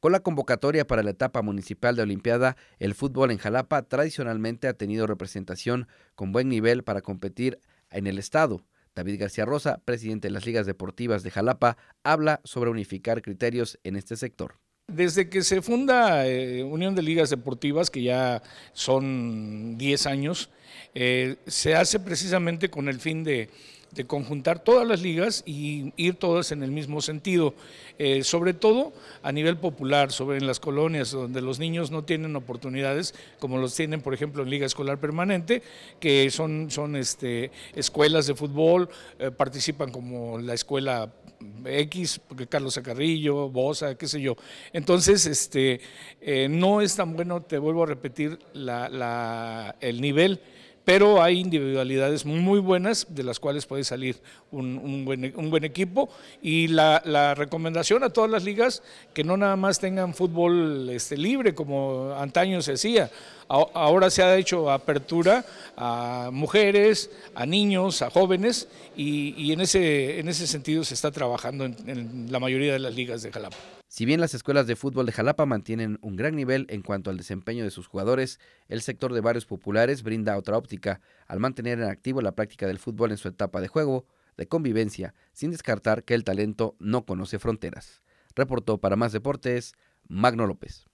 Con la convocatoria para la etapa municipal de Olimpiada, el fútbol en Jalapa tradicionalmente ha tenido representación con buen nivel para competir en el Estado. David García Rosa, presidente de las Ligas Deportivas de Jalapa, habla sobre unificar criterios en este sector. Desde que se funda eh, Unión de Ligas Deportivas, que ya son 10 años, eh, se hace precisamente con el fin de de conjuntar todas las ligas y ir todas en el mismo sentido, eh, sobre todo a nivel popular, sobre en las colonias donde los niños no tienen oportunidades como los tienen, por ejemplo, en liga escolar permanente, que son, son este, escuelas de fútbol, eh, participan como la escuela X, Carlos Acarrillo, Bosa, qué sé yo. Entonces, este, eh, no es tan bueno, te vuelvo a repetir, la, el nivel pero hay individualidades muy buenas de las cuales puede salir un, buen, equipo. Y la, recomendación a todas las ligas, que no nada más tengan fútbol este, libre, como antaño se decía, ahora se ha hecho apertura a mujeres, a niños, a jóvenes, y, en, ese, en ese sentido se está trabajando en la mayoría de las ligas de Jalapa. Si bien las escuelas de fútbol de Jalapa mantienen un gran nivel en cuanto al desempeño de sus jugadores, el sector de barrios populares brinda otra óptica al mantener en activo la práctica del fútbol en su etapa de juego, de convivencia, sin descartar que el talento no conoce fronteras. Reportó para más deportes Magno López.